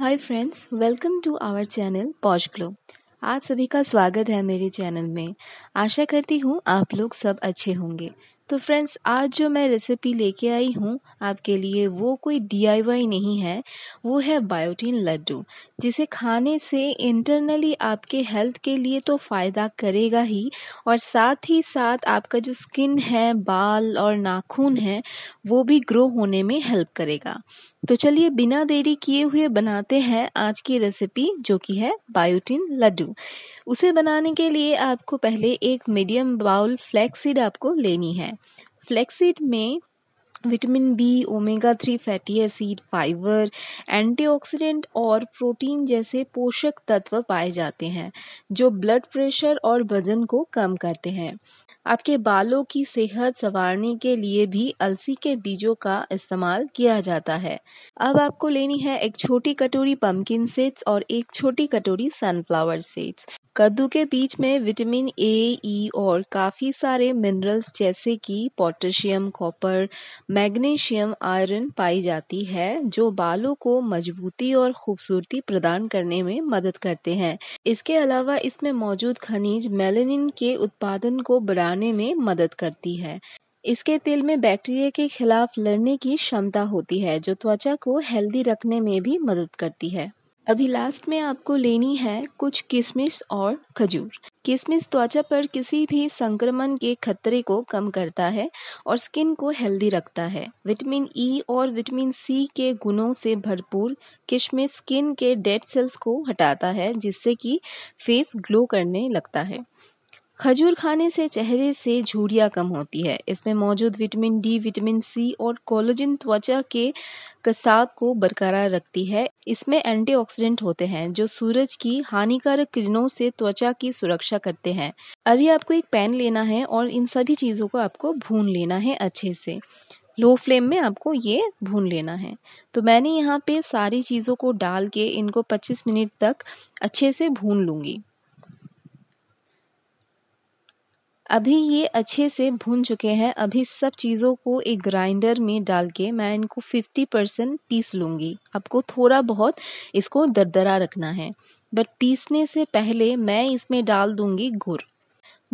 hi friends welcome to our channel Posh Glow आप सभी का स्वागत है मेरे चैनल में आशा करती हूँ आप लोग सब अच्छे होंगे तो फ्रेंड्स आज जो मैं रेसिपी लेके आई हूँ आपके लिए वो कोई डीआईवाई नहीं है वो है बायोटीन लड्डू जिसे खाने से इंटरनली आपके हेल्थ के लिए तो फ़ायदा करेगा ही और साथ ही साथ आपका जो स्किन है बाल और नाखून है वो भी ग्रो होने में हेल्प करेगा तो चलिए बिना देरी किए हुए बनाते हैं आज की रेसिपी जो कि है बायोटिन लड्डू उसे बनाने के लिए आपको पहले एक मीडियम बाउल फ्लैक्सीड आपको लेनी है फ्लैक्सीड में vitamin B omega three fatty acid fibre antioxidant और प्रोटीन जैसे पोषक तत्व पाए जाते हैं जो ब्लड प्रेशर और वजन को कम करते हैं आपके बालों की सेहत संवारने के लिए भी अलसी के बीजों का इस्तेमाल किया जाता है अब आपको लेनी है एक छोटी कटोरी पम्पकिन सीड्स और एक छोटी कटोरी सनफ्लावर सीड्स कद्दू के बीज में विटामिन ए ई e और काफ़ी सारे मिनरल्स जैसे कि पोटेशियम कॉपर मैग्नीशियम आयरन पाई जाती है जो बालों को मजबूती और खूबसूरती प्रदान करने में मदद करते हैं इसके अलावा इसमें मौजूद खनिज मेलेनिन के उत्पादन को बढ़ाने में मदद करती है इसके तेल में बैक्टीरिया के खिलाफ लड़ने की क्षमता होती है जो त्वचा को हेल्दी रखने में भी मदद करती है अभी लास्ट में आपको लेनी है कुछ किशमिश और खजूर किशमिश त्वचा पर किसी भी संक्रमण के खतरे को कम करता है और स्किन को हेल्दी रखता है विटामिन ई e और विटामिन सी के गुणों से भरपूर किशमिश स्किन के डेड सेल्स को हटाता है जिससे कि फेस ग्लो करने लगता है खजूर खाने से चेहरे से झूड़िया कम होती है इसमें मौजूद विटामिन डी विटामिन सी और कोलोजिन त्वचा के कसाब को बरकरार रखती है इसमें एंटीऑक्सीडेंट होते हैं जो सूरज की हानिकारक किरणों से त्वचा की सुरक्षा करते हैं अभी आपको एक पैन लेना है और इन सभी चीज़ों को आपको भून लेना है अच्छे से लो फ्लेम में आपको ये भून लेना है तो मैंने यहाँ पे सारी चीज़ों को डाल के इनको 25 मिनट तक अच्छे से भून लूँगी अभी ये अच्छे से भून चुके हैं अभी सब चीज़ों को एक ग्राइंडर में डाल के मैं इनको 50 परसेंट पीस लूँगी आपको थोड़ा बहुत इसको दरदरा रखना है बट पीसने से पहले मैं इसमें डाल दूँगी गुड़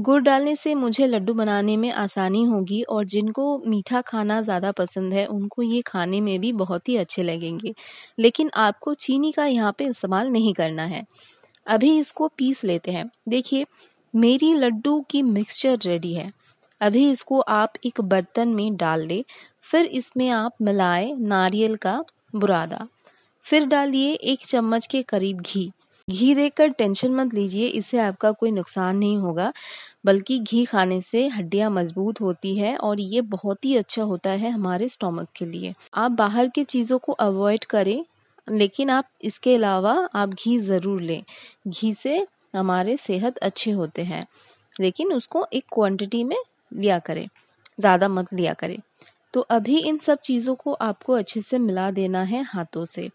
गुड़ डालने से मुझे लड्डू बनाने में आसानी होगी और जिनको मीठा खाना ज़्यादा पसंद है उनको ये खाने में भी बहुत ही अच्छे लगेंगे लेकिन आपको चीनी का यहाँ पे इस्तेमाल नहीं करना है अभी इसको पीस लेते हैं देखिए मेरी लड्डू की मिक्सचर रेडी है अभी इसको आप एक बर्तन में डाल दे फिर इसमें आप मिलाए नारियल का बुरादा फिर डालिए एक चम्मच के करीब घी घी देकर टेंशन मत लीजिए इससे आपका कोई नुकसान नहीं होगा बल्कि घी खाने से हड्डियाँ मजबूत होती है और ये बहुत ही अच्छा होता है हमारे स्टोमक के लिए आप बाहर की चीज़ों को अवॉइड करें लेकिन आप इसके अलावा आप घी ज़रूर लें घी से हमारे सेहत अच्छे होते हैं लेकिन उसको एक क्वांटिटी में लिया करें ज़्यादा मत लिया करें तो अभी इन सब चीज़ों को आपको अच्छे से मिला देना है हाथों से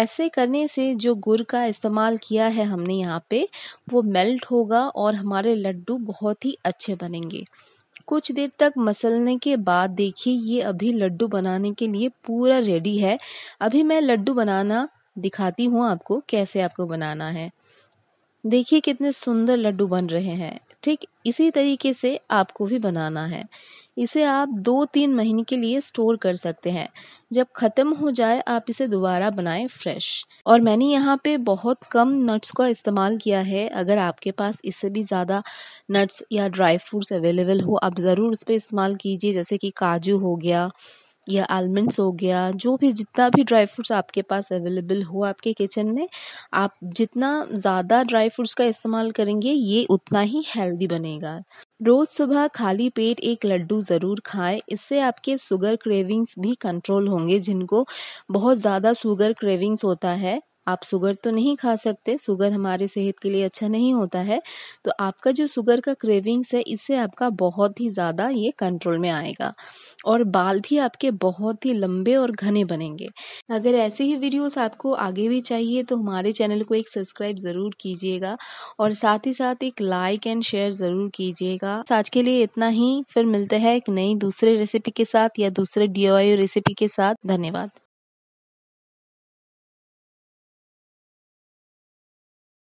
ऐसे करने से जो गुड़ का इस्तेमाल किया है हमने यहाँ पे वो मेल्ट होगा और हमारे लड्डू बहुत ही अच्छे बनेंगे कुछ देर तक मसलने के बाद देखिए ये अभी लड्डू बनाने के लिए पूरा रेडी है अभी मैं लड्डू बनाना दिखाती हूँ आपको कैसे आपको बनाना है देखिए कितने सुंदर लड्डू बन रहे हैं ठीक इसी तरीके से आपको भी बनाना है इसे आप दो तीन महीने के लिए स्टोर कर सकते हैं जब ख़त्म हो जाए आप इसे दोबारा बनाएं फ्रेश और मैंने यहाँ पे बहुत कम नट्स का इस्तेमाल किया है अगर आपके पास इससे भी ज़्यादा नट्स या ड्राई फ्रूट्स अवेलेबल हो आप ज़रूर उस पर इस्तेमाल कीजिए जैसे कि काजू हो गया या आलमंड्स हो गया जो भी जितना भी ड्राई फ्रूट्स आपके पास अवेलेबल हो आपके किचन में आप जितना ज़्यादा ड्राई फ्रूट्स का इस्तेमाल करेंगे ये उतना ही हेल्दी बनेगा रोज़ सुबह खाली पेट एक लड्डू ज़रूर खाएं इससे आपके शुगर क्रेविंग्स भी कंट्रोल होंगे जिनको बहुत ज़्यादा शुगर क्रेविंग्स होता है आप सुगर तो नहीं खा सकते सुगर हमारे सेहत के लिए अच्छा नहीं होता है तो आपका जो सुगर का क्रेविंग्स है इससे आपका बहुत ही ज़्यादा ये कंट्रोल में आएगा और बाल भी आपके बहुत ही लंबे और घने बनेंगे अगर ऐसे ही वीडियोस आपको आगे भी चाहिए तो हमारे चैनल को एक सब्सक्राइब ज़रूर कीजिएगा और साथ ही साथ एक लाइक एंड शेयर ज़रूर कीजिएगा आज के लिए इतना ही फिर मिलते हैं एक नई दूसरे रेसिपी के साथ या दूसरे डी रेसिपी के साथ धन्यवाद